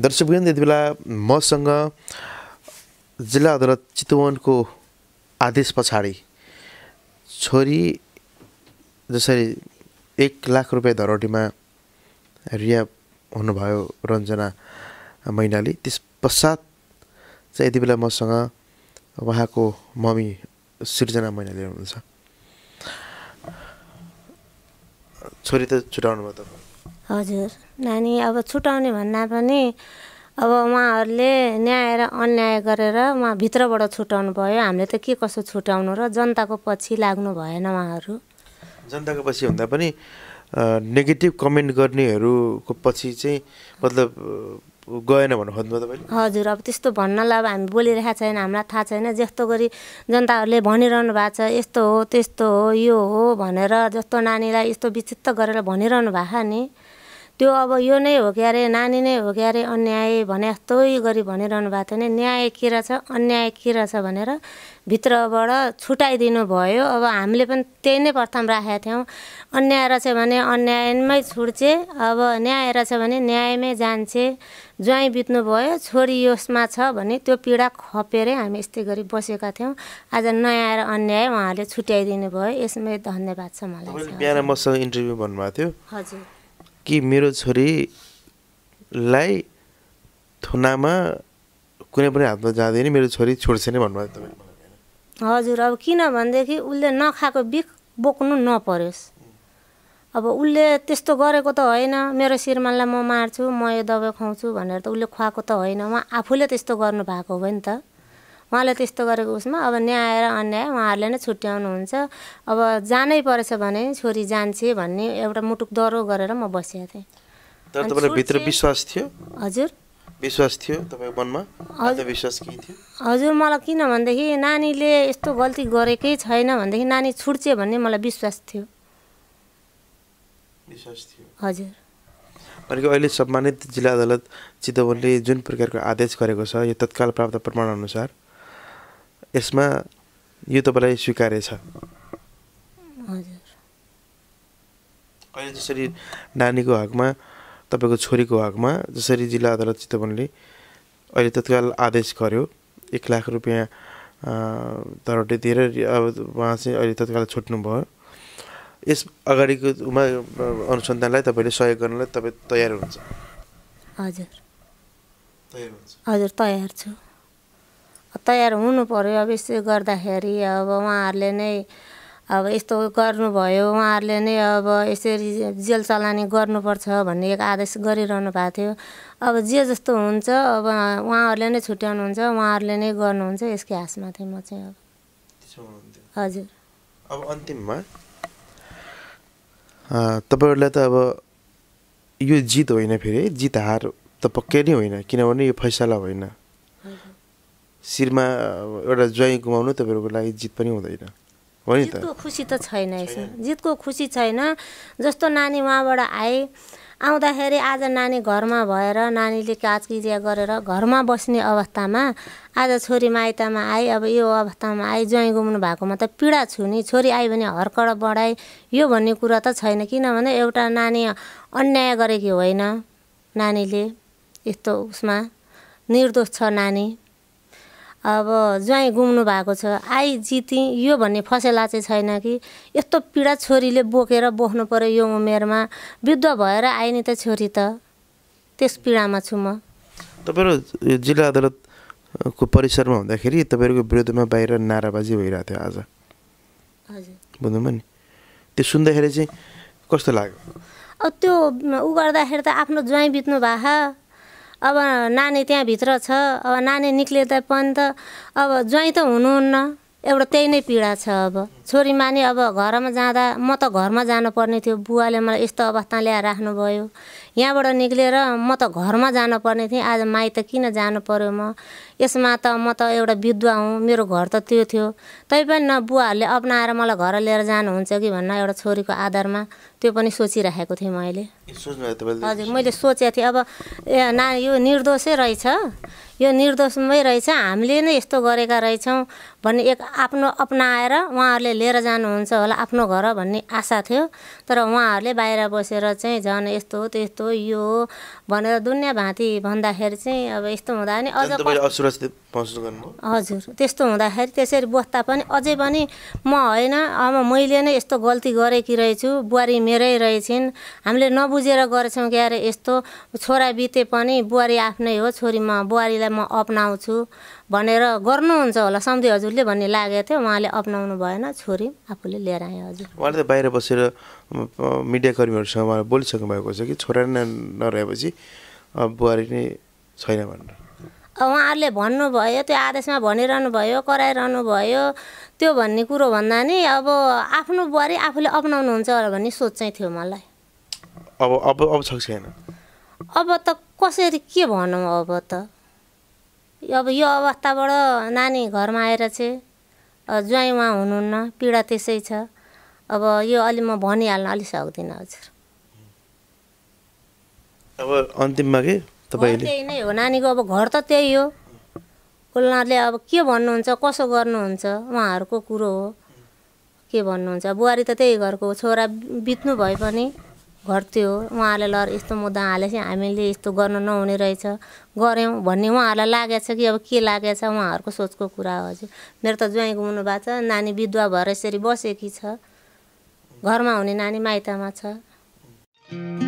दर्शक यति बेला मसँग जिल्ला अदालत चितवनको आदेश पछाडि छोरी जसरी एक लाख रुपियाँ धरोटीमा रिया हुनुभयो रञ्जना मैनाली त्यस पश्चात चाहिँ यति बेला मसँग उहाँको मम्मी सिर्जना मैनाली हुनुहुन्छ छोरी त छुट्याउनु भयो तपाईँ हजुर नानी अब छुट्याउने भन्दा पनि अब उहाँहरूले न्याय र अन्याय गरेर उहाँ भित्रबाट छुट्याउनु भयो हामीले त के कसो छुट्याउनु र जनताको पछि लाग्नु भएन उहाँहरू जनताको पछि हुँदा पनि नेगेटिभ कमेन्ट गर्नेहरूको पछि चाहिँ मतलब गएन भन्नु खोज्नु तपाईँ हजुर अब त्यस्तो भन्नलाई अब हामी बोलिरहेको छैन हामीलाई थाहा छैन जस्तो गरी जनताहरूले भनिरहनु भएको छ यस्तो हो त्यस्तो हो यो हो भनेर जस्तो नानीलाई यस्तो विचित्र गरेर भनिरहनु भएको नि त्यो अब यो नै हो क्या अरे नानी नै हो क्या अरे अन्याय भने जस्तै गरी भनिरहनु भएको थियो भने न्याय के रहेछ अन्याय के रहेछ भनेर भित्रबाट छुट्याइदिनु भयो अब हामीले पनि त्यही नै प्रथम राखेका थियौँ अन्याय रहेछ भने अन्यायमै छुट्छे अब न्याय रहेछ भने न्यायमै जान्छे ज्वाइँ भयो छोरी यसमा छ भने त्यो पीडा खपेरै हामी यस्तै गरी बसेका थियौँ आज नयाँ र अन्याय उहाँहरूले छुट्याइदिनु भयो यसमै धन्यवाद छ मलाई बिहान मसँग इन्टरभ्यू भन्नुभएको थियो हजुर कि मेरो छोरीलाई थुनामा कुनै पनि हातमा जाँदैन मेरो छोरी छोड्छ नै भन्नुभयो तपाईँ हजुर अब किन भनेदेखि उसले नखाएको बिख बोक्नु नपरोस् अब उसले त्यस्तो गरेको त होइन मेरो श्रीमानलाई म मार्छु म यो दबाई खुवाउँछु भनेर त उसले खुवाएको त होइन उहाँ आफूले त्यस्तो गर्नु भएको हो नि त उहाँले त्यस्तो गरेको उसमा अब न्याय र अन्याय उहाँहरूले नै छुट्याउनुहुन्छ अब जानै परेछ भने छोरी जान्छे भन्ने एउटा मुटुक डरो गरेर म बसेको थिएँ तर भित्र विश्वास थियो हजुर विश्वास थियो मनमा विश्वास के थियो हजुर मलाई किन भनेदेखि नानीले यस्तो गल्ती गरेकै छैन भनेदेखि नानी छुट्छ भन्ने मलाई विश्वास थियो विश्वास थियो हजुर भनेको अहिले सम्मानित जिल्ला अदालत चितवनले जुन प्रकारको आदेश गरेको छ यो तत्काल प्राप्त प्रमाणअनुसार यसमा यो तपाईँलाई स्वीकार्य छ अहिले जसरी नानीको हकमा तपाईँको छोरीको हकमा जसरी जिल्ला अदालत चितवनले अहिले तत्काल आदेश गर्यो एक लाख रुपियाँ दरोटे दिएर अब उहाँ चाहिँ अहिले तत्काल छुट्नुभयो यस अगाडिको अनुसन्धानलाई तपाईँले सहयोग गर्नलाई तपाईँ तयार हुनुहुन्छ हजुर हजुर तयार छु तयार हुनु पऱ्यो अब यसो गर्दाखेरि अब उहाँहरूले नै अब यस्तो गर्नुभयो उहाँहरूले नै अब यसरी जेल चलानी गर्नुपर्छ भन्ने एक आदेश गरिरहनु भएको थियो अब जे जस्तो हुन्छ अब उहाँहरूले नै छुट्याउनुहुन्छ उहाँहरूले नै गर्नुहुन्छ यसकै आशमा थिएँ म चाहिँ अब हजुर अब अन्तिममा तपाईँहरूलाई त अब यो जित होइन फेरि जित हार त पक्कै नै होइन किनभने यो फैसला होइन शिरमा एउटा ज्वाइँ गुमाउनु तपाईँहरूको लागि जित पनि हुँदैन हो नि जितको खुसी त छैन यसमा जितको खुसी छैन जस्तो नानी उहाँबाट आए आउँदाखेरि आज नानी घरमा भएर नानीले काज क्रिया गरेर घरमा बस्ने अवस्थामा आज छोरी माइतमा आए अब यो अवस्थामा आए ज्वाइँ गुम्नु भएकोमा त पीडा छु नि छोरी आयो भने हर्कड बढाए यो भन्ने कुरा त छैन किनभने एउटा नानी अन्याय गरेकी होइन नानीले यस्तो उसमा निर्दोष छ नानी अब ज्वाइँ गुम्नु भएको छ आई जितेँ यो भन्ने फसेला चाहिँ छैन कि यस्तो पीडा छोरीले बोकेर बोक्नु पऱ्यो यो उमेरमा विधवा भएर आएँ नि त छोरी त त्यस पीडामा छु म तपाईँहरू जिल्ला अदालतको परिसरमा हुँदाखेरि तपाईँहरूको विरुद्धमा बाहिर नाराबाजी भइरहेको थियो आज हजुर बुझ्नुभयो नि त्यो सुन्दाखेरि चाहिँ कस्तो लाग्यो अब त्यो ऊ गर्दाखेरि त आफ्नो ज्वाइँ बित्नु भा अब नानी त्यहाँभित्र छ अब नानी निक्लिँदा पनि त अब ज्वाइँ त हुनुहुन्न एउटा त्यही नै पीडा छ अब छोरी माने अब घरमा जाँदा म त घरमा जानुपर्ने थियो बुवाले मलाई यस्तो अवस्था ल्याएर राख्नुभयो यहाँबाट निक्लेर म त घरमा जानुपर्ने थिएँ आज त किन जानु पर्यो म यसमा त म त एउटा विधवा हुँ मेरो घर त त्यो थियो तैपनि न बुवाहरूले अप्नाएर मलाई घर लिएर जानुहुन्छ कि भन्न एउटा छोरीको आधारमा त्यो पनि सोचिराखेको थिएँ मैले हजुर मैले सोचेको थिएँ अब ना यो निर्दोषै रहेछ यो निर्दोषमै रहेछ हामीले नै यस्तो गरेका रहेछौँ भन्ने एक आफ्नो अपनाएर उहाँहरूले लिएर जानुहुन्छ होला आफ्नो घर भन्ने आशा थियो तर उहाँहरूले बाहिर बसेर चाहिँ झन् यस्तो त्यस्तो यो भनेर दुनियाँ भाँती भन्दाखेरि चाहिँ अब यस्तो हुँदा पनि अझ हजुर त्यस्तो हुँदाखेरि त्यसरी बस्दा पनि अझै पनि म होइन अब मैले नै यस्तो गल्ती गरेकी रहेछु बुहारी मेरै रहेछन् हामीले नबुझेर गरेछौँ क्यारे यस्तो छोरा बिते पनि बुहारी आफ्नै हो छोरीमा बुहारीलाई म अप्नाउँछु भनेर गर्नुहुन्छ होला सम्झी हजुरले भन्ने लागेको थियो उहाँले अप्नाउनु भएन छोरी आफूले लिएर आएँ हजुर उहाँले त बाहिर बसेर मिडियाकर्मीहरूसँग उहाँले बोलिसक्नु भएको छ कि छोरा नरहेपछि बुहारी नै छैन भनेर उहाँहरूले भन्नुभयो त्यो आदेशमा भनिरहनु भयो कराइरहनु भयो त्यो भन्ने कुरो भन्दा नि अब आफ्नो बुहारी आफूले अप्नाउनुहुन्छ होला भन्ने सोच चाहिँ थियो मलाई अब अब अब सक्छ अब त कसरी के भनौँ अब त अब यो अवस्थाबाट नानी घरमा आएर चाहिँ ज्वाइँ उहाँ हुनुहुन्न पीडा त्यसै छ अब यो अलि म भनिहाल्न अलि सक्दिनँ हजुर अब अन्तिममा के तपाईँ त्यही नै हो नानीको अब घर त त्यही हो उनीहरूले अब के भन्नुहुन्छ कसो गर्नुहुन्छ उहाँहरूको कुरो हो के भन्नुहुन्छ बुहारी त त्यही घरको छोरा बित्नु भए पनि घट्थ्यो उहाँले ल यस्तो मुद्दा हालेपछि हामीले यस्तो गर्न नहुने रहेछ गऱ्यौँ भन्ने उहाँहरूलाई लागेछ कि अब के लागेछ उहाँहरूको सोचको कुरा हो हजुर मेरो त ज्वाइँ घुम्नु भएको छ नानी विधवा भएर यसरी बसेकी छ घरमा हुने नानी माइतमा छ